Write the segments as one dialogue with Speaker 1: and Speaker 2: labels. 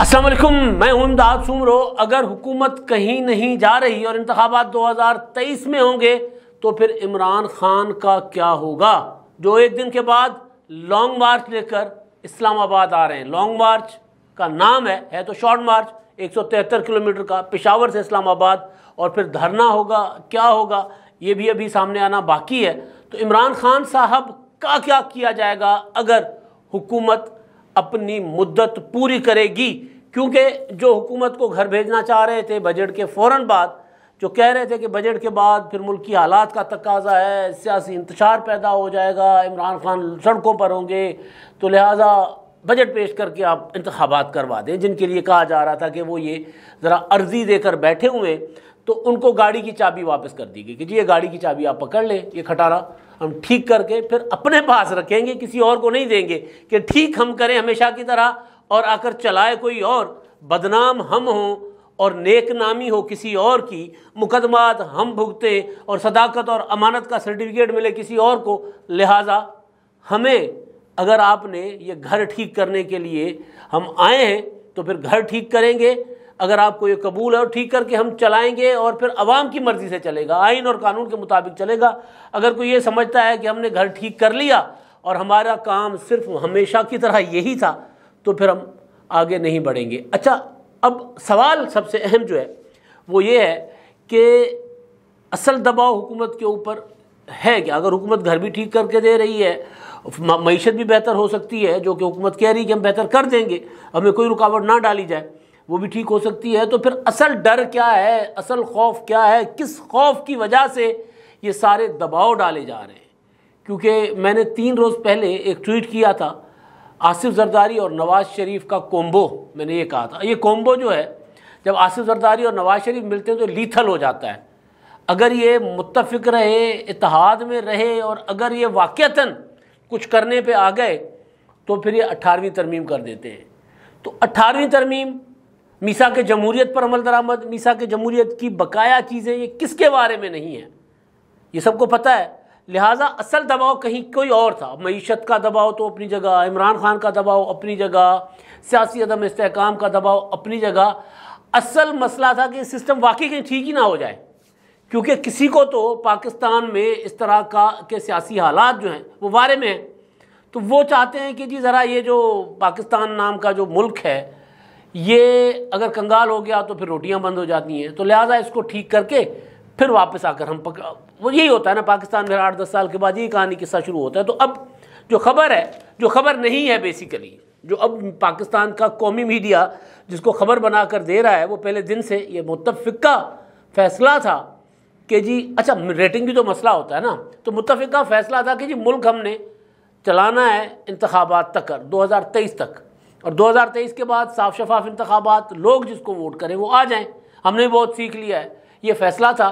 Speaker 1: असलम मैं हूं इमदाद सुमरो अगर हुकूमत कहीं नहीं जा रही और इंतबात 2023 में होंगे तो फिर इमरान खान का क्या होगा जो एक दिन के बाद लॉन्ग मार्च लेकर इस्लामाबाद आ रहे हैं लॉन्ग मार्च का नाम है है तो शॉर्ट मार्च एक किलोमीटर का पिशावर से इस्लामाबाद और फिर धरना होगा क्या होगा ये भी अभी सामने आना बाकी है तो इमरान खान साहब का क्या किया जाएगा अगर हुकूमत अपनी मुद्दत पूरी करेगी क्योंकि जो हुकूमत को घर भेजना चाह रहे थे बजट के फ़ौर बाद जो कह रहे थे कि बजट के बाद फिर मुल्क की हालात का तकाजा है सियासी इंतजार पैदा हो जाएगा इमरान खान सड़कों पर होंगे तो लिहाजा बजट पेश करके आप इंतबात करवा दें जिनके लिए कहा जा रहा था कि वो ये ज़रा अर्जी देकर बैठे हुए तो उनको गाड़ी की चाबी वापस कर दी गई कि जी ये गाड़ी की चाबी आप पकड़ लें ये खटारा हम ठीक करके फिर अपने पास रखेंगे किसी और को नहीं देंगे कि ठीक हम करें हमेशा की तरह और आकर चलाए कोई और बदनाम हम हों और नेक नामी हो किसी और की मुकदमात हम भुगतें और सदाकत और अमानत का सर्टिफिकेट मिले किसी और को लिहाजा हमें अगर आपने ये घर ठीक करने के लिए हम आए हैं तो फिर घर ठीक करेंगे अगर आपको ये कबूल है और ठीक करके हम चलाएंगे और फिर आवाम की मर्ज़ी से चलेगा आइन और कानून के मुताबिक चलेगा अगर कोई ये समझता है कि हमने घर ठीक कर लिया और हमारा काम सिर्फ हमेशा की तरह यही था तो फिर हम आगे नहीं बढ़ेंगे अच्छा अब सवाल सबसे अहम जो है वो ये है कि असल दबाव हुकूमत के ऊपर है क्या अगर हुकूमत घर भी ठीक करके दे रही है मीशत भी बेहतर हो सकती है जो कि हुकूमत कह रही है कि हम बेहतर कर देंगे हमें कोई रुकावट ना डाली जाए वो भी ठीक हो सकती है तो फिर असल डर क्या है असल खौफ क्या है किस खौफ की वजह से ये सारे दबाव डाले जा रहे हैं क्योंकि मैंने तीन रोज़ पहले एक ट्वीट किया था आसिफ जरदारी और नवाज़ शरीफ का कोम्बो मैंने ये कहा था ये कोम्बो जो है जब आसिफ जरदारी और नवाज़ शरीफ मिलते हैं तो लीथल हो जाता है अगर ये मुतफिक रहे इतिहाद में रहे और अगर ये वाक़ता कुछ करने पे आ गए तो फिर ये अठारहवीं तरमीम कर देते हैं तो अट्ठारहवीं तरमीम मीसा के जमहूरीत पर अमल दरामद मीसा के जमहूरीत की बकाया चीज़ें ये किसके बारे में नहीं है ये सबको पता है लिहाजा असल दबाव कहीं कोई और था मीशत का दबाव तो अपनी जगह इमरान खान का दबाव अपनी जगह सियासी अदम इसकाम का दबाव अपनी जगह असल मसला था कि सिस्टम वाकई कहीं ठीक ही ना हो जाए क्योंकि किसी को तो पाकिस्तान में इस तरह का के सियासी हालात जो हैं वो बारे में हैं तो वो चाहते हैं कि जी ज़रा ये जो पाकिस्तान नाम का जो मुल्क है ये अगर कंगाल हो गया तो फिर रोटियां बंद हो जाती हैं तो लिहाजा इसको ठीक करके फिर वापस आकर हम पक वो यही होता है ना पाकिस्तान में आठ दस साल के बाद यही कहानी किस्सा शुरू होता है तो अब जो खबर है जो खबर नहीं है बेसिकली जो अब पाकिस्तान का कौमी मीडिया जिसको खबर बना कर दे रहा है वो पहले दिन से ये मुतफ़ा फैसला था कि जी अच्छा रेटिंग भी तो मसला होता है ना तो मुतफ़ा फैसला था कि जी मुल्क हमने चलाना है इंतबात तक कर 2023 तक और 2023 के बाद साफ शफाफ इंतबात लोग जिसको वोट करें वो आ जाएं हमने बहुत सीख लिया है ये फैसला था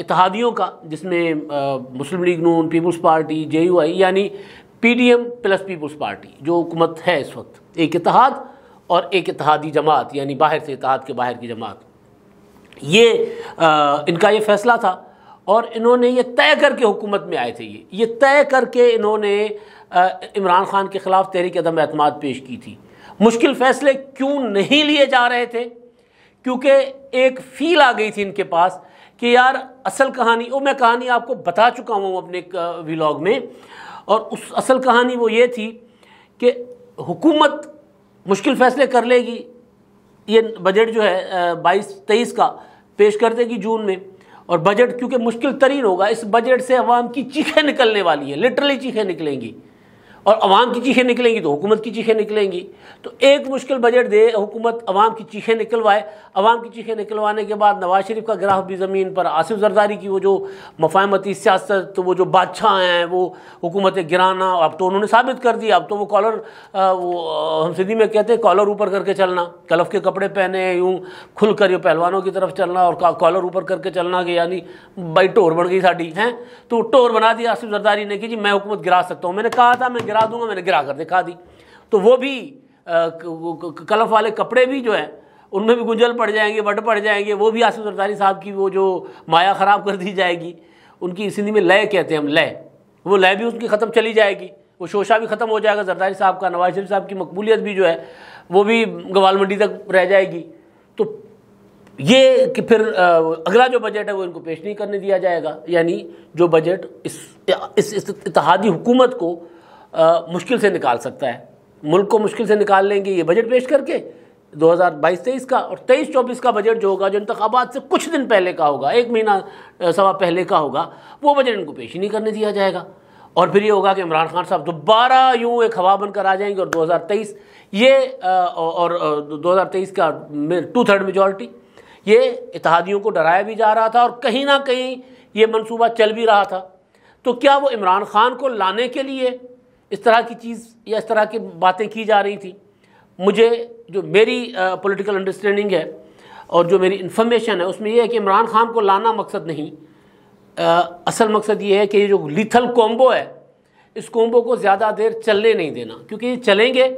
Speaker 1: इतिहादियों का जिसमें Muslim League Noon Peoples Party J U I यानी P D M plus Peoples Party जो हुकूमत है इस वक्त एक इतिहाद और एक इतिहादी जमात यानी बाहर से इतिहाद के बाहर की जमात ये आ, इनका ये फैसला था और इन्होंने ये तय करके हुकूमत में आए थे ये ये तय करके इन्होंने इमरान खान के ख़िलाफ़ तहरीक अदम अतमाद पेश की थी मुश्किल फ़ैसले क्यों नहीं लिए जा रहे थे क्योंकि एक फील आ गई थी इनके पास कि यार असल कहानी वो मैं कहानी आपको बता चुका हूँ अपने व्लॉग में और उस असल कहानी वो ये थी कि हुकूमत मुश्किल फैसले कर लेगी ये बजट जो है बाईस तेईस का पेश कर देगी जून में और बजट क्योंकि मुश्किल तरीन होगा इस बजट से अवाम की चीखें निकलने वाली है लिटरली चीखें निकलेंगी और आवाम की चीखें निकलेंगी तो हुकूमत की चीखें निकलेंगी तो एक मुश्किल बजट दे हुकूमत आवाम की चीखें निकलवाए अवाम की चीखें निकलवाने के बाद नवाज शरीफ का ग्राह भी ज़मीन पर आसिफ जरदारी की वो जो मफामती सियासत तो वो जो बादशाह हैं वो हुकूमत गिराना अब तो उन्होंने साबित कर दिया अब तो वो कॉलर वो हम सिंधी में कहते हैं कॉलर ऊपर करके चलना कलफ के कपड़े पहने यूँ खुल कर ये पहलवानों की तरफ चलना और कॉलर ऊपर करके चलना कि यानी बाई टोर बन गई साड़ी हैं तो टोर बना दिया आसिफ जरदारी ने कि जी मैं हुकूमत गिरा सकता हूँ मैंने कहा था मैं गिरा गिरा दूंगा मैंने गिरा कर दिखा दी तो वो भी कलफ वाले कपड़े भी जो हैं उनमें भी गुंजल पड़ जाएंगे बट पड़ जाएंगे वो भी आसिफ सरदारी साहब की वो जो माया ख़राब कर दी जाएगी उनकी सिंधी में लय कहते हैं हम लय वो लय भी उनकी ख़त्म चली जाएगी वो शोशा भी ख़त्म हो जाएगा जरदारी साहब का नवाज शरीफ साहब की मकबूलियत भी जो है वो भी गवाल मंडी तक रह जाएगी तो ये कि फिर अगला जो बजट है वो इनको पेश नहीं करने दिया जाएगा यानी जो बजट इस इस, इस इतिहादी हुकूमत को मुश्किल से निकाल सकता है मुल्क को मुश्किल से निकाल लेंगे ये बजट पेश करके 2022-23 का और 23-24 का बजट जो होगा जो इंतबात से कुछ दिन पहले का होगा एक महीना सवा पहले का होगा वो बजट इनको पेश ही नहीं करने दिया जाएगा और फिर ये होगा कि इमरान खान साहब दोबारा यूँ एक हवा बनकर आ जाएंगे और 2023 ये और 2023 का टू थर्ड मेजॉरिटी ये इतिहादियों को डराया भी जा रहा था और कहीं ना कहीं ये मनसूबा चल भी रहा था तो क्या वो इमरान खान को लाने के लिए इस तरह की चीज़ या इस तरह की बातें की जा रही थी मुझे जो मेरी पॉलिटिकल अंडरस्टैंडिंग है और जो मेरी इन्फॉर्मेशन है उसमें यह है कि इमरान खान को लाना मकसद नहीं आ, असल मकसद ये है कि ये जो लीथल कॉम्बो है इस कॉम्बो को ज़्यादा देर चलने नहीं देना क्योंकि ये चलेंगे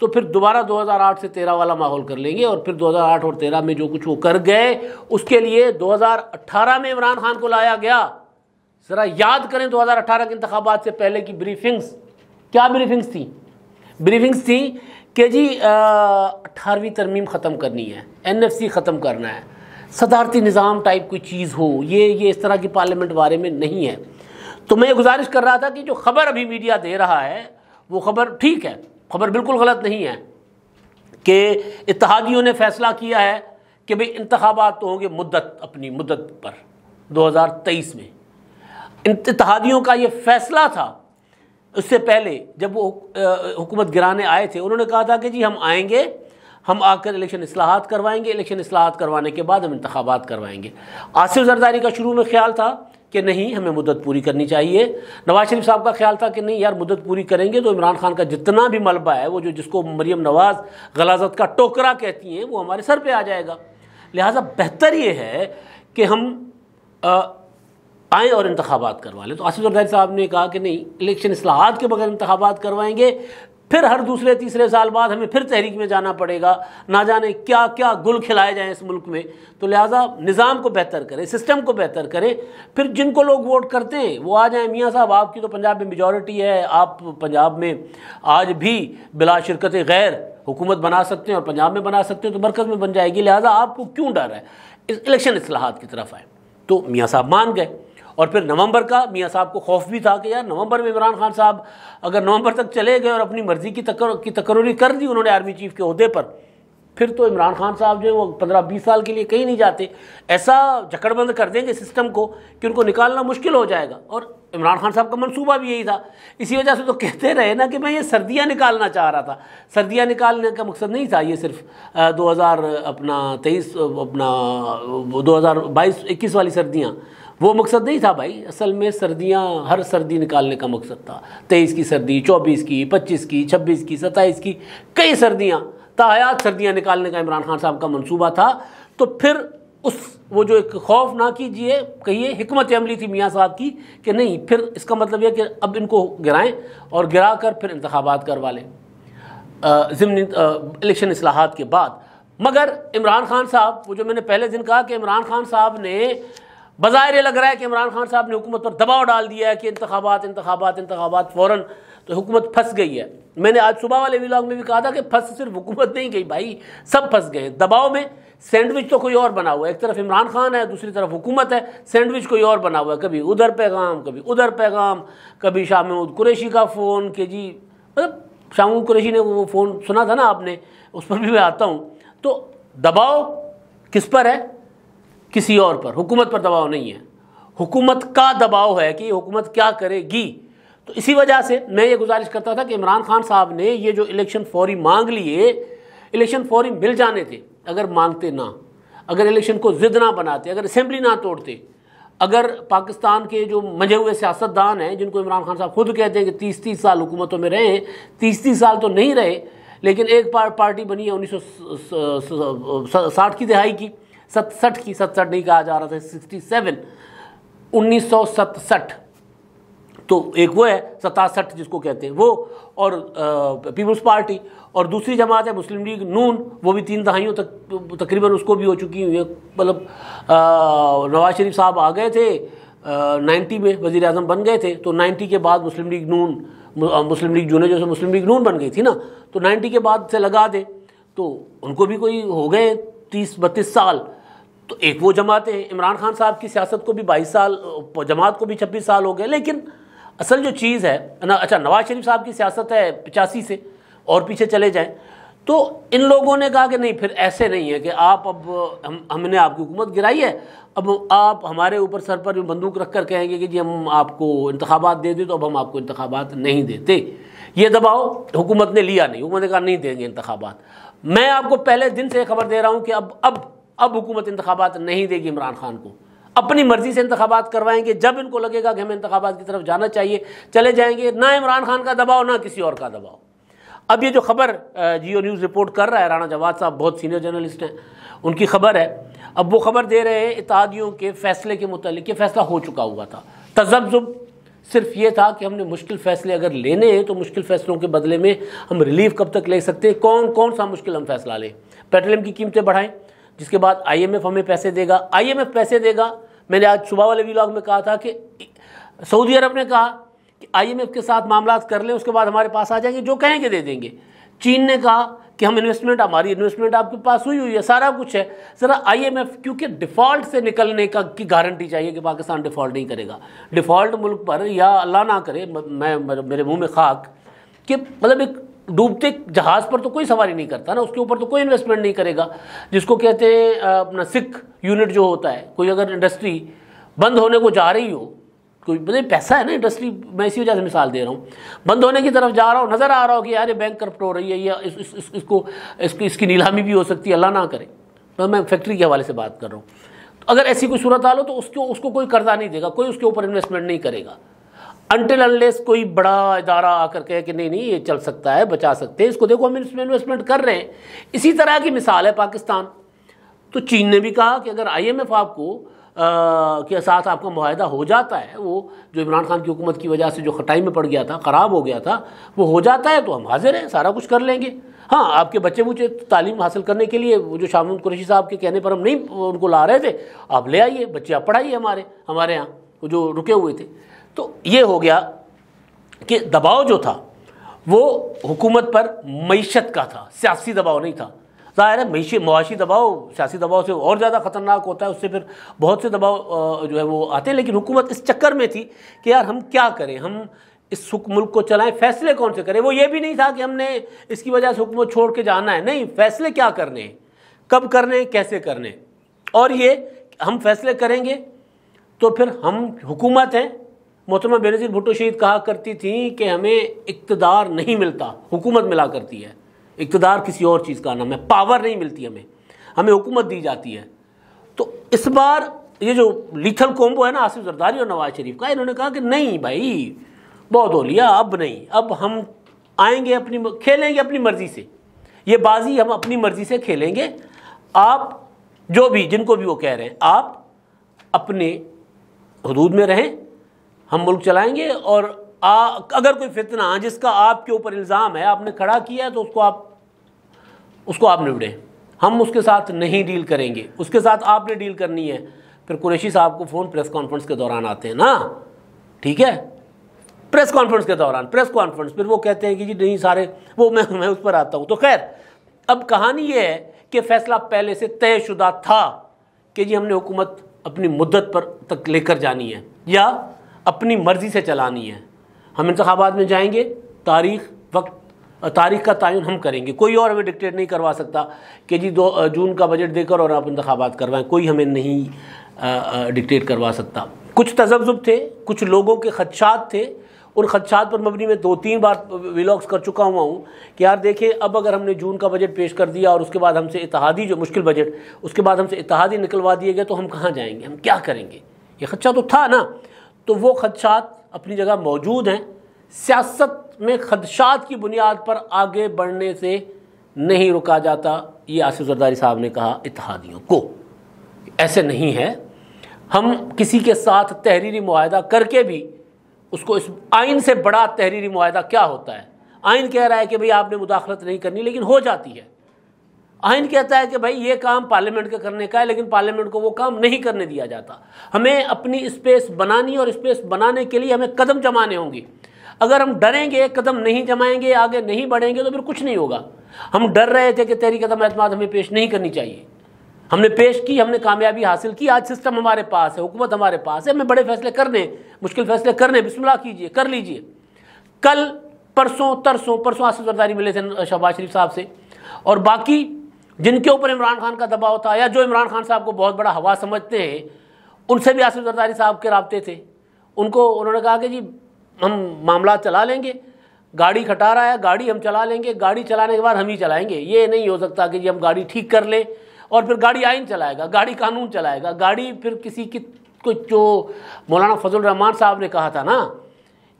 Speaker 1: तो फिर दोबारा 2008 से 13 वाला माहौल कर लेंगे और फिर 2008 और 13 में जो कुछ वो कर गए उसके लिए 2018 में इमरान खान को लाया गया ज़रा याद करें 2018 के इंतबात से पहले की ब्रीफिंग्स क्या ब्रीफिंग्स थी ब्रीफिंग्स थी कि जी अठारहवीं तरमीम ख़त्म करनी है एन एफ सी ख़त्म करना है सदारती निज़ाम टाइप कोई चीज़ हो ये ये इस तरह की पार्लियामेंट बारे में नहीं है तो मैं ये गुजारिश कर रहा था कि जो खबर अभी मीडिया दे रहा है वो खबर ठीक है खबर बिल्कुल गलत नहीं है कि इतिहादियों ने फैसला किया है कि भाई इंतबात तो होंगे मुद्दत अपनी मुद्दत पर 2023 में इतिहादियों का ये फैसला था उससे पहले जब वो हुकूमत गिराने आए थे उन्होंने कहा था कि जी हम आएंगे हम आकर इलेक्शन असलाहत करवाएंगे इलेक्शन असलाहत करवाने के बाद हम इंतबात करवाएंगे आसिफ जरदारी का शुरू में ख्याल था कि नहीं हमें मुद्दत पूरी करनी चाहिए नवाज शरीफ साहब का ख्याल था कि नहीं यार मुदत पूरी करेंगे तो इमरान खान का जितना भी मलबा है वो जो जिसको मरीम नवाज गलाजत का टोकरा कहती हैं वो हमारे सर पर आ जाएगा लिहाजा बेहतर ये है कि हम आ, आएँ और इंतबात करवा लें तो आसिफ जरदारी साहब ने कहा कि नहीं इलेक्शन असलाहत के बगैर इंतबात करवाएंगे फिर हर दूसरे तीसरे साल बाद हमें फिर तहरीक में जाना पड़ेगा ना जाने क्या क्या गुल खिलाए जाएँ इस मुल्क में तो लिहाजा निज़ाम को बेहतर करें सिस्टम को बेहतर करें फिर जिनको लोग वोट करते हैं वो आ जाएँ मियाँ साहब आपकी तो पंजाब में मेजॉरिटी है आप पंजाब में आज भी बिला शिरकत गैर हुकूमत बना सकते हैं और पंजाब में बना सकते हैं तो मरकज़ में बन जाएगी लिहाजा आपको क्यों डर है इस इलेक्शन असलाहत की तरफ आए तो मियाँ साहब मान गए और फिर नवंबर का मियाँ साहब को खौफ भी था कि यार नवंबर में इमरान खान साहब अगर नवंबर तक चले गए और अपनी मर्ज़ी की तकर की तकररी कर दी उन्होंने आर्मी चीफ के अहदे पर फिर तो इमरान खान साहब जो है वो पंद्रह बीस साल के लिए कहीं नहीं जाते ऐसा जकड़बंद कर देंगे सिस्टम को कि उनको निकालना मुश्किल हो जाएगा और इमरान खान साहब का मंसूबा भी यही था इसी वजह से तो कहते रहे ना कि मैं ये सर्दियाँ निकालना चाह रहा था सर्दियाँ निकालने का मकसद नहीं था ये सिर्फ दो हज़ार अपना तेईस अपना दो हज़ार बाईस इक्कीस वाली सर्दियाँ वो मकसद नहीं था भाई असल में सर्दियाँ हर सर्दी निकालने का मकसद था तेईस की सर्दी चौबीस की पच्चीस की छब्बीस की सत्ताईस की कई सर्दियाँ तायात सर्दियाँ निकालने का इमरान खान साहब का मनसूबा था तो फिर उस वो जो एक खौफ ना कीजिए कहिए हमत अमली थी मियाँ साहब की कि नहीं फिर इसका मतलब यह कि अब इनको गिराएं और गिरा कर फिर इंतबात करवा लें जमन इलेक्शन असलाहत के बाद मगर इमरान खान साहब वो जो मैंने पहले दिन कहा कि इमरान खान साहब ने बाहर लग रहा है कि इमरान खान साहब ने हुकूमत पर दबाव डाल दिया है कि इंतबात इंतबात इंतबात फ़ौर तो हुकूमत फंस गई है मैंने आज सुबह वाले विलाग में भी कहा था कि फंस सिर्फ हुकूमत नहीं गई भाई सब फंस गए हैं दबाव में सैंडविच तो कोई और बना हुआ है एक तरफ इमरान खान है दूसरी तरफ हुकूमत है सैंडविच कोई और बना हुआ है कभी उधर पैगाम कभी उधर पैगाम कभी शाह महमूद कुरेशी का फ़ोन के जी मतलब शाह महमूद कुरेशी ने वो फ़ोन सुना था ना आपने उस पर भी मैं आता हूँ तो दबाव किस पर है किसी और पर हुकूमत पर दबाव नहीं है हुकूमत का दबाव है कि हुकूमत क्या करेगी तो इसी वजह से मैं ये गुजारिश करता था कि इमरान खान साहब ने ये जो इलेक्शन फौरी मांग लिए इलेक्शन फौरी मिल जाने थे अगर मांगते ना अगर इलेक्शन को ज़िद ना बनाते अगर असम्बली ना तोड़ते अगर पाकिस्तान के जो मंझे हुए सियासतदान हैं जिनको इमरान खान साहब खुद कहते हैं कि तीस तीस साल हुकूमतों में रहे तीस तीस साल तो नहीं रहे लेकिन एक पार्टी बनी है उन्नीस सौ साठ की दिहाई की सतसठ की सतसठ नहीं कहा जा रहा था सिक्सटी सेवन उन्नीस सौ सतसठ तो एक वो है सतासठ जिसको कहते हैं वो और पीपल्स पार्टी और दूसरी जमात है मुस्लिम लीग नून वो भी तीन दहाइयों तक तकरीबन उसको भी हो चुकी हुई है मतलब नवाज शरीफ साहब आ गए थे नाइन्टी में वज़ी अजम बन गए थे तो नाइन्टी के बाद मुस्लिम लीग नून मुस्लिम लीग जूने जो मुस्लिम लीग नून बन गई थी ना तो नाइन्टी के बाद से लगा दे तो उनको भी कोई हो गए तीस बत्तीस साल तो एक वो जमाते हैं इमरान खान साहब की सियासत को भी बाईस साल जमात को भी छब्बीस साल हो गए लेकिन असल जो चीज़ है ना अच्छा नवाज शरीफ साहब की सियासत है पचासी से और पीछे चले जाएँ तो इन लोगों ने कहा कि नहीं फिर ऐसे नहीं है कि आप अब हम हमने आपकी हुकूमत गिराई है अब आप हमारे ऊपर सर पर बंदूक रख कर कहेंगे कि जी हम आपको इंतबात दे दें तो अब हम आपको इंतबात नहीं देते ये दबाव हुकूमत ने लिया नहीं हुकूमत ने कहा नहीं देंगे इंतबात मैं आपको पहले दिन से खबर दे रहा हूँ कि अब अब अब हुकूमत इंतबात नहीं देगी इमरान खान को अपनी मर्ज़ी से इंतबात करवाएंगे जब इनको लगेगा कि हमें इंतबात की तरफ जाना चाहिए चले जाएंगे ना इमरान खान का दबाव ना किसी और का दबाव अब ये जो खबर जियो न्यूज़ रिपोर्ट कर रहा है राना जवाद साहब बहुत सीनियर जर्नलिस्ट हैं उनकी खबर है अब वो खबर दे रहे हैं इतिहादियों के फैसले के मुतलिक ये फैसला हो चुका हुआ था तजब्जुब सिर्फ ये था कि हमने मुश्किल फैसले अगर लेने हैं तो मुश्किल फैसलों के बदले में हम रिलीफ कब तक ले सकते हैं कौन कौन सा मुश्किल हम फैसला लें पेट्रोलियम की कीमतें बढ़ाएं जिसके बाद आईएमएफ हमें पैसे देगा आईएमएफ पैसे देगा मैंने आज सुबह वाले व्लॉग में कहा था कि सऊदी अरब ने कहा कि आईएमएफ के साथ मामला कर लें उसके बाद हमारे पास आ जाएंगे जो कहेंगे दे देंगे चीन ने कहा कि हम इन्वेस्टमेंट हमारी इन्वेस्टमेंट आपके पास हुई हुई है सारा कुछ है ज़रा आईएमएफ क्योंकि डिफ़ॉल्ट से निकलने का की गारंटी चाहिए कि पाकिस्तान डिफ़ॉल्ट नहीं करेगा डिफ़ॉल्ट मुल्क पर या अल्लाह ना करे मैं मेरे मुंह में खाक कि मतलब एक डूबते जहाज पर तो कोई सवारी नहीं करता ना उसके ऊपर तो कोई इन्वेस्टमेंट नहीं करेगा जिसको कहते हैं अपना सिख यूनिट जो होता है कोई अगर इंडस्ट्री बंद होने को जा रही हो कोई मतलब पैसा है ना इंडस्ट्री मैं इसी वजह से मिसाल दे रहा हूँ बंद होने की तरफ जा रहा हूँ नज़र आ रहा हो कि यार ये बैंक करप्ट हो रही है या इस, इस, इस, इसको इसकी इसकी नीलामी भी हो सकती है अल्लाह ना करे तो मैं फैक्ट्री के हवाले से बात कर रहा हूँ तो अगर ऐसी कोई सूरत हाल हो तो उसको उसको कोई कर्जा नहीं देगा कोई उसके ऊपर इन्वेस्टमेंट नहीं करेगा अनटिल अनलेस कोई बड़ा इदारा आकर कहे कि नहीं नहीं ये चल सकता है बचा सकते हैं इसको देखो हम इसमें इन्वेस्टमेंट कर रहे हैं इसी तरह की मिसाल है पाकिस्तान तो चीन ने भी कहा कि अगर आईएमएफ आपको के साथ आपका माहदा हो जाता है वो जो इमरान खान की हुकूमत की वजह से जो खटाई में पड़ गया था ख़राब हो गया था वो हो जाता है तो हम हाजिर हैं सारा कुछ कर लेंगे हाँ आपके बच्चे मुझे तालीम हासिल करने के लिए वो जो शामुन कुरैशी साहब के कहने पर हम नहीं उनको ला रहे थे आप ले आइए बच्चे आप पढ़ाइए हमारे हमारे यहाँ वो जो रुके हुए थे तो ये हो गया कि दबाव जो था वो हुकूमत पर मीशत का था सियासी दबाव नहीं था ज़ाहिर है मीशी मुआशी दबाव सियासी दबाव से और ज़्यादा ख़तरनाक होता है उससे फिर बहुत से दबाव जो है वो आते हैं लेकिन हुकूमत इस चक्कर में थी कि यार हम क्या करें हम इस मुल्क को चलाएं फैसले कौन से करें वो ये भी नहीं था कि हमने इसकी वजह से हुकूमत छोड़ के जाना है नहीं फैसले क्या करने हैं कब करने हैं कैसे करने और ये हम फैसले करेंगे तो फिर हम हुकूमत हैं मोहतरमा बेनज़ीर भुट्टो शहीद कहा करती थी कि हमें इकतदार नहीं मिलता हुकूमत मिला करती है इकतदार किसी और चीज़ का नाम है पावर नहीं मिलती हमें हमें हुकूमत दी जाती है तो इस बार ये जो लिथल कोम्बो है ना आसिफ जरदारी और नवाज शरीफ का इन्होंने कहा कि नहीं भाई बहुत हो लिया अब नहीं अब हम आएंगे अपनी खेलेंगे अपनी मर्ज़ी से ये बाजी हम अपनी मर्ज़ी से खेलेंगे आप जो भी जिनको भी वो कह रहे हैं आप अपने हदूद में रहें हम मुल्क चलाएंगे और आ, अगर कोई फितना जिसका आपके ऊपर इल्ज़ाम है आपने खड़ा किया है तो उसको आप उसको आप निबड़ें हम उसके साथ नहीं डील करेंगे उसके साथ आपने डील करनी है फिर कुरेशी साहब को फ़ोन प्रेस कॉन्फ्रेंस के दौरान आते हैं ना ठीक है प्रेस कॉन्फ्रेंस के दौरान प्रेस कॉन्फ्रेंस फिर वो कहते हैं कि जी नहीं सारे वो मैं मैं उस पर आता हूँ तो खैर अब कहानी ये है कि फैसला पहले से तयशुदा था कि जी हमने हुकूमत अपनी मुद्दत पर तक लेकर जानी है या अपनी मर्ज़ी से चलानी है हम इंतबात में जाएंगे तारीख वक्त तारीख का तयन हम करेंगे कोई और हमें डिक्टेट नहीं करवा सकता कि जी दो जून का बजट देकर और आप इंतबात करवाएं कोई हमें नहीं डिक्टेट करवा सकता कुछ तजब्ज़ुब थे कुछ लोगों के खदशात थे उन खदशात पर मबनी में दो तीन बार विलॉग्स कर चुका हुआ हूँ कि यार देखिए अब अगर हमने जून का बजट पेश कर दिया और उसके बाद हमसे इतिहादी जो मुश्किल बजट उसके बाद हमसे इतिहादी निकलवा दिए गए तो हम कहाँ जाएंगे हम क्या करेंगे ये खदशा तो था ना तो वो खदशात अपनी जगह मौजूद हैं सियासत में खदशात की बुनियाद पर आगे बढ़ने से नहीं रुका जाता ये आसिफ जरदारी साहब ने कहा इतिहादियों को ऐसे नहीं है हम किसी के साथ तहरीरी माहा करके भी उसको इस आइन से बड़ा तहरीरी माहा क्या होता है आइन कह रहा है कि भाई आपने मुदाखलत नहीं करनी लेकिन हो जाती है आइन कहता है कि भाई ये काम पार्लियामेंट का करने का है लेकिन पार्लियामेंट को वो काम नहीं करने दिया जाता हमें अपनी स्पेस बनानी और स्पेस बनाने के लिए हमें कदम जमाने होंगे अगर हम डरेंगे कदम नहीं जमाएंगे आगे नहीं बढ़ेंगे तो फिर कुछ नहीं होगा हम डर रहे थे कि तेरी कदम एतम हमें पेश नहीं करनी चाहिए हमने पेश की हमने कामयाबी हासिल की आज सिस्टम हमारे पास है हुकूमत हमारे पास है हमें बड़े फैसले करने मुश्किल फैसले करने बिस्मिल्लाह कीजिए कर लीजिए कल परसों तरसों परसों आसिफ जरदारी मिले थे शहबाज शरीफ साहब से और बाकी जिनके ऊपर इमरान खान का दबाव था या जो इमरान खान साहब को बहुत बड़ा हवा समझते हैं उनसे भी आसिफ जरदारी साहब के रबते थे उनको उन्होंने कहा कि जी हम मामला चला लेंगे गाड़ी खटा रहा है गाड़ी हम चला लेंगे गाड़ी चलाने के बाद हम ही चलाएंगे ये नहीं हो सकता कि जी हम गाड़ी ठीक कर लें और फिर गाड़ी आइन चलाएगा गाड़ी कानून चलाएगा गाड़ी फिर किसी की कुछ जो मौलाना फजल रहमान साहब ने कहा था ना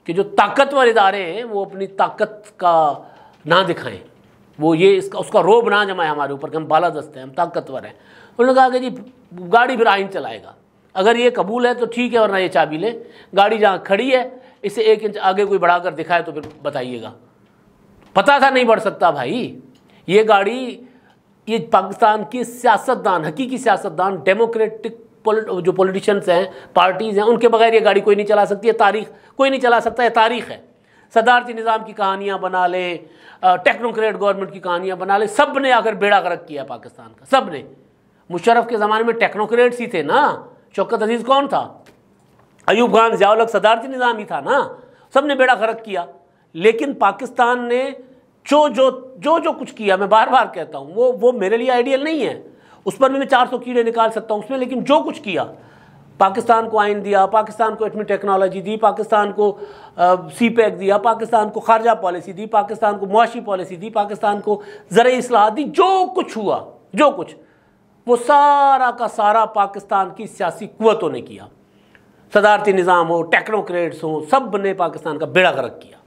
Speaker 1: कि जो ताकतवर इदारे हैं वो अपनी ताकत का ना दिखाएं वो ये इसका उसका रोब ना जमाए हमारे ऊपर कि हम बालादस्त हैं हम ताकतवर हैं उन्होंने कहा कि जी गाड़ी फिर आइन चलाएगा अगर ये कबूल है तो ठीक है वरना ये चाबी लें गाड़ी जहाँ खड़ी है इसे एक इंच आगे कोई बढ़ाकर दिखाए तो फिर बताइएगा पता था नहीं बढ़ सकता भाई ये गाड़ी ये पाकिस्तान की सियासतदान हकीकी सियासतदान डेमोक्रेटिक जो पॉलिटिशियंस हैं पार्टीज़ हैं उनके बगैर ये गाड़ी कोई नहीं चला सकती है तारीख कोई नहीं चला सकता है तारीख है सदारती निज़ाम की कहानियाँ बना लें टेक्नोक्रेट गवर्नमेंट की कहानियाँ बना लें सब ने आकर बेड़ा गर्क किया पाकिस्तान का सब ने मुशरफ के ज़माने में टेक्नोक्रेट्स ही थे ना शौकत अजीज़ कौन था अयूब खान जयालक सदारती निज़ाम ही था ना सब ने बेड़ा गर्क किया लेकिन पाकिस्तान ने जो जो जो जो कुछ किया मैं बार बार कहता हूँ वो वो मेरे लिए आइडियल नहीं है उस पर भी मैं चार सौ कीड़े निकाल सकता हूँ उसमें लेकिन जो कुछ किया पाकिस्तान को आइन दिया पाकिस्तान को एटमी टेक्नोलॉजी दी पाकिस्तान को सी पैक दिया पाकिस्तान को खारजा पॉलिसी दी पाकिस्तान को मुआशी पॉलिसी दी पाकिस्तान को ज़र असलाह दी जो कुछ हुआ जो कुछ वो सारा का सारा पाकिस्तान की सियासी कुतों ने किया सदारती निज़ाम हो टेक्नोक्रेट्स हो सब ने पाकिस्तान का बेड़ा गर्क किया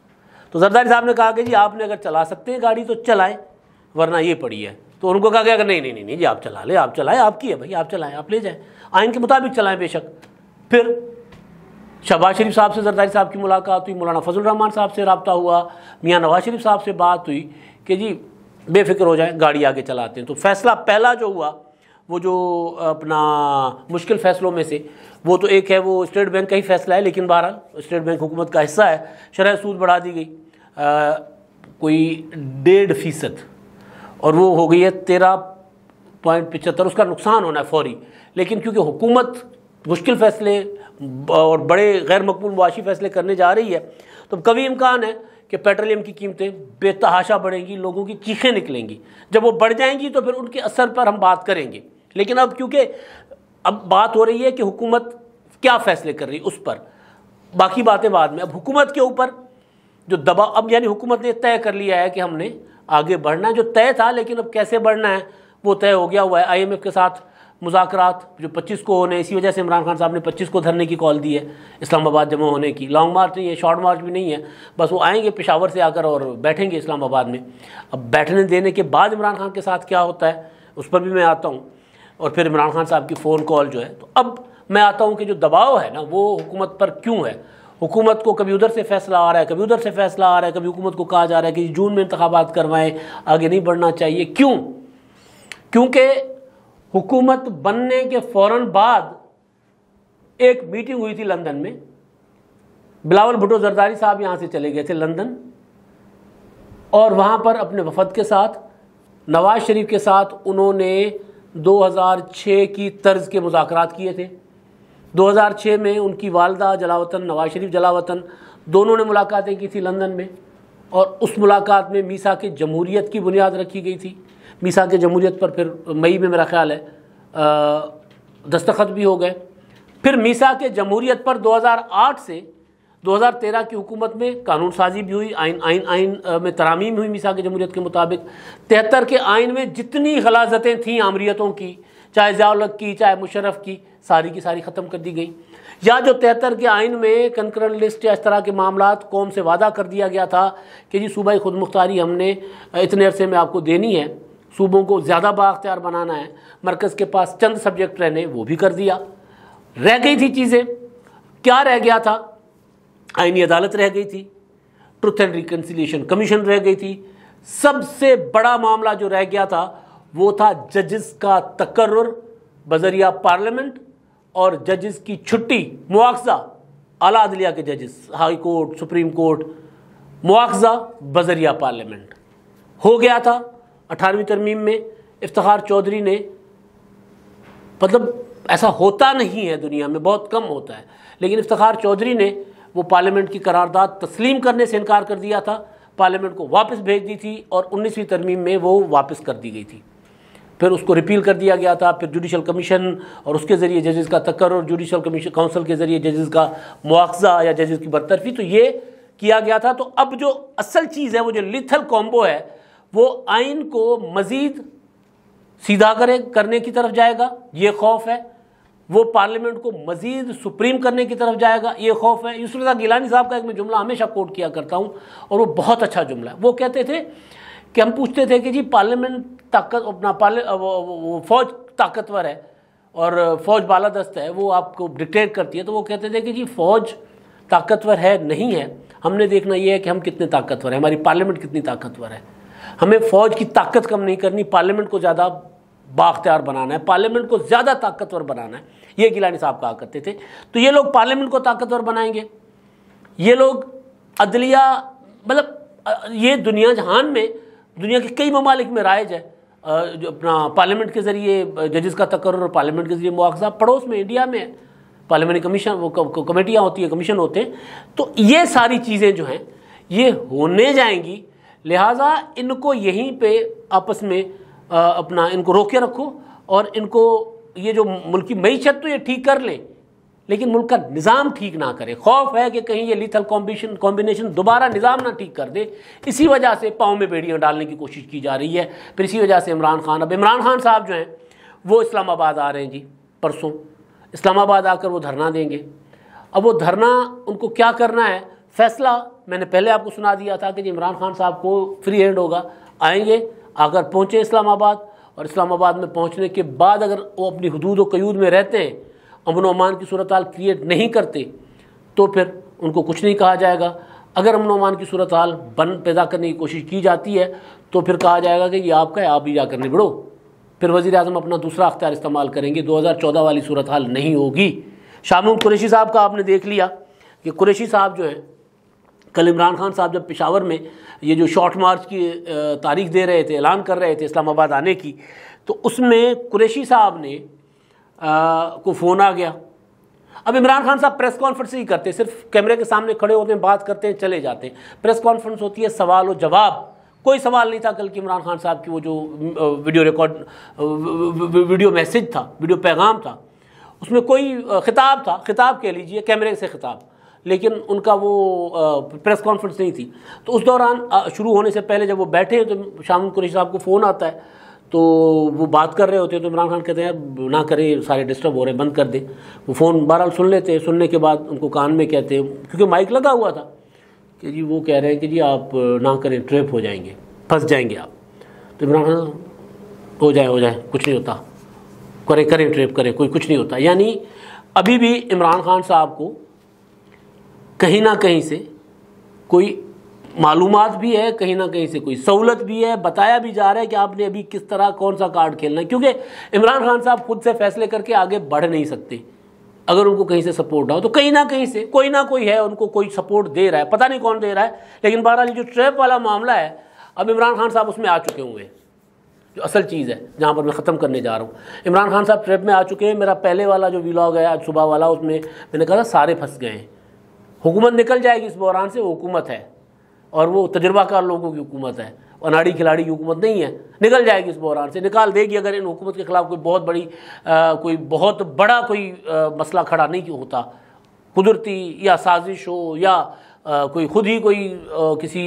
Speaker 1: तो जरदारी साहब ने कहा कि जी आपने अगर चला सकते हैं गाड़ी तो चलाएं वरना ये पड़ी है तो उनको कहा गया अगर नहीं नहीं नहीं जी आप चला ले आप चलाएं आपकी है भाई आप चलाएं आप ले जाएं आइन के मुताबिक चलाएं बेशक फिर शहबाज शरीफ साहब से जरदारी साहब की मुलाकात हुई मौलाना फजल रहमान साहब से रबता हुआ मियाँ नवाज शरीफ साहब से बात हुई कि जी बेफिक्र हो जाए गाड़ी आगे चलाते हैं तो फैसला पहला जो हुआ वो जो अपना मुश्किल फैसलों में से वो तो एक है वो स्टेट बैंक का ही फैसला है लेकिन बहरहाल स्टेट बैंक हुकूमत का हिस्सा है शरह सूद बढ़ा दी गई आ, कोई डेढ़ फीसद और वो हो गई है तेरह पॉइंट पिचहत्तर उसका नुकसान होना है फौरी लेकिन क्योंकि हुकूमत मुश्किल फैसले और बड़े गैर मकबूल मुआशी फैसले करने जा रही है तो कभी इम्कान है कि पेट्रोलियम की कीमतें बेतहाशा बढ़ेंगी लोगों की चीखें निकलेंगी जब वो बढ़ जाएंगी तो फिर उनके असर पर हम बात करेंगे लेकिन अब क्योंकि अब बात हो रही है कि हुकूमत क्या फैसले कर रही है उस पर बाकी बातें बाद में अब हुकूमत के ऊपर जो दबाव अब यानी हुकूमत ने तय कर लिया है कि हमने आगे बढ़ना है जो तय था लेकिन अब कैसे बढ़ना है वो तय हो गया हुआ है आई के साथ मुजाकरात जो 25 को होने इसी वजह से इमरान खान साहब ने 25 को धरने की कॉल दी है इस्लामाबाद जमा होने की लॉन्ग मार्च नहीं है शॉर्ट मार्च भी नहीं है बस वो आएंगे पेशावर से आकर और बैठेंगे इस्लामाबाद में अब बैठने देने के बाद इमरान खान के साथ क्या होता है उस पर भी मैं आता हूँ और फिर इमरान खान साहब की फ़ोन कॉल जो है तो अब मैं आता हूँ कि जो दबाव है ना वो हुकूमत पर क्यों है हुकूमत को कभी उधर से फैसला आ रहा है कभी उधर से फैसला आ रहा है कभी हुकूमत को कहा जा रहा है कि जून में इंतबात करवाएं आगे नहीं बढ़ना चाहिए क्यों क्योंकि हुकूमत बनने के फ़ौर बाद एक मीटिंग हुई थी लंदन में बिलावल भुटो जरदारी साहब यहाँ से चले गए थे लंदन और वहाँ पर अपने वफद के साथ नवाज शरीफ के साथ उन्होंने 2006 की तर्ज के मुजाकर किए थे 2006 में उनकी वालदा जलावतन नवाज शरीफ जलावतन दोनों ने मुलाकातें की थी लंदन में और उस मुलाकात में मीसा के जमहूरीत की बुनियाद रखी गई थी मीसा के जमहूरियत पर फिर मई में मेरा ख्याल है दस्तखत भी हो गए फिर मीसा के जमहूरियत पर 2008 से 2013 की हुकूमत में कानून साजी भी हुई आइन आइन आइन में तरामीम हुई मिसा के जमहूरियत के मुताबिक तिहत्तर के आइन में जितनी गलाजतें थीं आमरीतों की चाहे ज़ियालक की चाहे मुशरफ की सारी की सारी ख़त्म कर दी गई या जो तिहत्तर के आइन में कंकरन लिस्ट या इस तरह के मामला कौम से वादा कर दिया गया था कि जी सूबाई खुद मुख्तारी हमने इतने अरसे में आपको देनी है सूबों को ज़्यादा बाख्तियार बनाना है मरकज़ के पास चंद सब्जेक्ट रहने वो भी कर दिया रह गई थी चीज़ें क्या रह गया था आइनी अदालत रह गई थी ट्रुथ एंड रिकन्सिलेशन कमीशन रह गई थी सबसे बड़ा मामला जो रह गया था वो था जजस का तकर्र बजरिया पार्लियामेंट और जजस की छुट्टी मुआवजा अला अदलिया के जजस हाई कोर्ट सुप्रीम कोर्ट मुआवजा बजरिया पार्लियामेंट हो गया था अठारहवीं तरमीम में इफ्तार चौधरी ने मतलब ऐसा होता नहीं है दुनिया में बहुत कम होता है लेकिन इफ्तार चौधरी ने वो पार्लियामेंट की करारदाद तस्लीम करने से इनकार कर दिया था पार्लियामेंट को वापस भेज दी थी और उन्नीसवीं तरमीम में वो वापस कर दी गई थी फिर उसको रिपील कर दिया गया था फिर जुडिशल कमीशन और उसके ज़रिए जजेस का तकर और जुडिशल कमीशन काउंसिल के ज़रिए जजेस का मुआवजा या जजेस की बरतरफी तो ये किया गया था तो अब जो असल चीज़ है वो जो लिथल कॉम्बो है वो आइन को मज़ीद सीधा करे करने की तरफ जाएगा ये खौफ है वो पार्लियामेंट को मज़ीद सुप्रीम करने की तरफ जाएगा ये खौफ है रजा गिलानी साहब का एक मैं जुमला हमेशा कोट किया करता हूँ और वो बहुत अच्छा जुमला है वो कहते थे कि हम पूछते थे कि जी पार्लियामेंट ताकत अपना पार्ले फौज ताकतवर है और फौज बालादस्त है वो आपको डिक्टेट करती है तो वो कहते थे कि जी फौज ताकतवर है नहीं है हमने देखना ये है कि हम कितने ताकतवर हैं हमारी पार्लियामेंट कितनी ताकतवर है हमें फौज की ताकत कम नहीं करनी पार्लियामेंट को ज़्यादा बाख्तियार बनाना है पार्लियामेंट को ज़्यादा ताकतवर बनाना है ये गिलानी साहब कहा करते थे तो ये लोग पार्लियामेंट को ताकतवर बनाएंगे ये लोग अदलिया मतलब ये दुनिया जहान में दुनिया के कई ममालिक में राइज है जो अपना पार्लियामेंट के ज़रिए जजेस का तकर और पार्लियामेंट के ज़रिए मुआवजा पड़ोस में इंडिया में पार्लियामेंट कमीशन वो कमेटियाँ होती हैं कमीशन होते हैं तो ये सारी चीज़ें जो हैं ये होने जाएंगी लिहाजा इनको यहीं पे आपस में आ, अपना इनको रोके रखो और इनको ये जो मुल्क की मीशत तो ये ठीक कर लें लेकिन मुल्क का निज़ाम ठीक ना करे खौफ है कि कहीं ये लिथल कॉम्बिशन कॉम्बिनेशन दोबारा निज़ाम ना ठीक कर दे इसी वजह से पाँव में बेड़ियाँ डालने की कोशिश की जा रही है फिर इसी वजह से इमरान खान अब इमरान खान साहब जो हैं वो इस्लामाबाद आ रहे हैं जी परसों इस्लामाबाद आकर वो धरना देंगे अब वो धरना उनको क्या करना है फैसला मैंने पहले आपको सुना दिया था कि इमरान खान साहब को फ्री हैंड होगा आएंगे अगर पहुँचे इस्लामाबाद और इस्लामाबाद में पहुँचने के बाद अगर वो अपनी हदूद व कयूद में रहते हैं अमन अमान की सूरत हाल क्रिएट नहीं करते तो फिर उनको कुछ नहीं कहा जाएगा अगर अमन अमान की सूरत हाल बन पैदा करने की कोशिश की जाती है तो फिर कहा जाएगा कि ये आपका है आप ही जाकर निबड़ो फिर वज़ी अजम अपना दूसरा अख्तियार इस्तेमाल करेंगे दो हज़ार चौदह वाली सूरत हाल नहीं होगी शामुम कुरेशी साहब का आपने देख लिया कि कुरेशी साहब जो है कल इमरान खान साहब जब पिशावर में ये जो शॉर्ट मार्च की तारीख दे रहे थे ऐलान कर रहे थे इस्लामाबाद आने की तो उसमें कुरैशी साहब ने आ, को फ़ोन आ गया अब इमरान खान साहब प्रेस कॉन्फ्रेंस ही करते सिर्फ कैमरे के सामने खड़े होते हैं बात करते हैं चले जाते हैं प्रेस कॉन्फ्रेंस होती है सवाल और जवाब कोई सवाल नहीं था कल कि इमरान खान साहब की वो जो वीडियो रिकॉर्ड वीडियो मैसेज था वीडियो पैगाम था उसमें कोई खिताब था खिताब कह लीजिए कैमरे से खिताब लेकिन उनका वो प्रेस कॉन्फ्रेंस नहीं थी तो उस दौरान शुरू होने से पहले जब वो बैठे तो शाम कुरेश साहब को फ़ोन आता है तो वो बात कर रहे होते हैं तो इमरान खान कहते हैं ना करें सारे डिस्टर्ब हो रहे हैं बंद कर दें वो फ़ोन बहरहाल सुन लेते हैं सुनने के बाद उनको कान में कहते हैं क्योंकि माइक लगा हुआ था कि जी वो कह रहे हैं कि जी आप ना करें ट्रिप हो जाएंगे फंस जाएंगे आप तो इमरान खान हो जाए हो जाए कुछ नहीं होता करें करें ट्रिप करें कोई कुछ नहीं होता यानी अभी भी इमरान खान साहब को कहीं ना कहीं से कोई मालूम भी है कहीं ना कहीं से कोई सहूलत भी है बताया भी जा रहा है कि आपने अभी किस तरह कौन सा कार्ड खेलना है क्योंकि इमरान खान साहब खुद से फैसले करके आगे बढ़ नहीं सकते अगर उनको कहीं से सपोर्ट हो तो कहीं ना कहीं से कोई ना कोई है उनको कोई सपोर्ट दे रहा है पता नहीं कौन दे रहा है लेकिन बहरहाली जो ट्रैप वाला मामला है अब इमरान खान साहब उसमें आ चुके हुए जो असल चीज़ है जहाँ पर मैं ख़त्म करने जा रहा हूँ इमरान खान साहब ट्रैप में आ चुके हैं मेरा पहले वाला जो व्लॉग है आज सुबह वाला उसमें मैंने कहा सारे फंस गए हैं हुकूमत निकल जाएगी इस बहरान से वो हुकूमत है और वो तजुर्बाकार लोगों की हुकूमत है अनाड़ी खिलाड़ी की हुकूमत नहीं है निकल जाएगी इस बहरान से निकाल देगी अगर इन हुकूमत के खिलाफ कोई बहुत बड़ी आ, कोई बहुत बड़ा कोई आ, मसला खड़ा नहीं होता कुदरती या साजिश हो या आ, कोई खुद ही कोई आ, किसी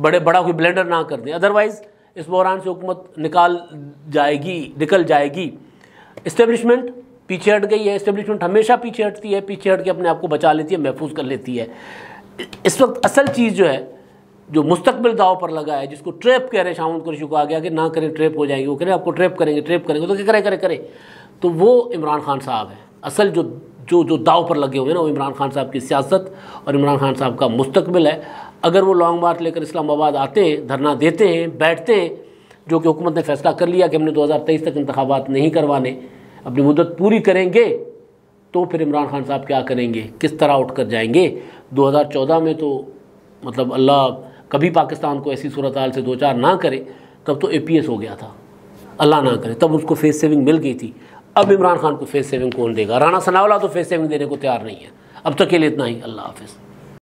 Speaker 1: बड़े बड़ा कोई ब्लेंडर ना कर दे अदरवाइज़ इस बहरान से हुकूमत निकाल जाएगी निकल जाएगी इस्टेब्लिशमेंट पीछे हट गई है इस्टेब्लिशमेंट हमेशा पीछे हटती है पीछे हट के अपने आप को बचा लेती है महफूज कर लेती है इस वक्त असल चीज़ जो है जो मुस्तकबिल दाव पर लगा है जिसको ट्रेप कह रहे शाहुल कुरशी को आ गया कि ना करें ट्रेप हो जाएगी वो कह रहे आपको ट्रेप करेंगे ट्रेप करेंगे तो क्या करें करें करें तो वो इमरान खान साहब हैं असल जो जो जो दाव पर लगे हुए हैं ना वो इमरान खान साहब की सियासत और इमरान खान साहब का मुस्तकबिल है अगर वो लॉन्ग मार्च लेकर इस्लामाबाद आते हैं धरना देते हैं बैठते हैं जो कि हुकूमत ने फैसला कर लिया कि हमने 2023 तक इंतबात नहीं करवाने अपनी मुद्दत पूरी करेंगे तो फिर इमरान खान साहब क्या करेंगे किस तरह उठ कर जाएंगे 2014 में तो मतलब अल्लाह कभी पाकिस्तान को ऐसी सूरत हाल से दो चार ना करे तब तो ए हो गया था अल्लाह ना करे तब उसको फेस सेविंग मिल गई थी अब इमरान खान को फेस सेविंग कौन देगा राना सनावला तो फेस सेविंग देने को तैयार नहीं है अब तक के लिए इतना ही अल्लाह हाफिज़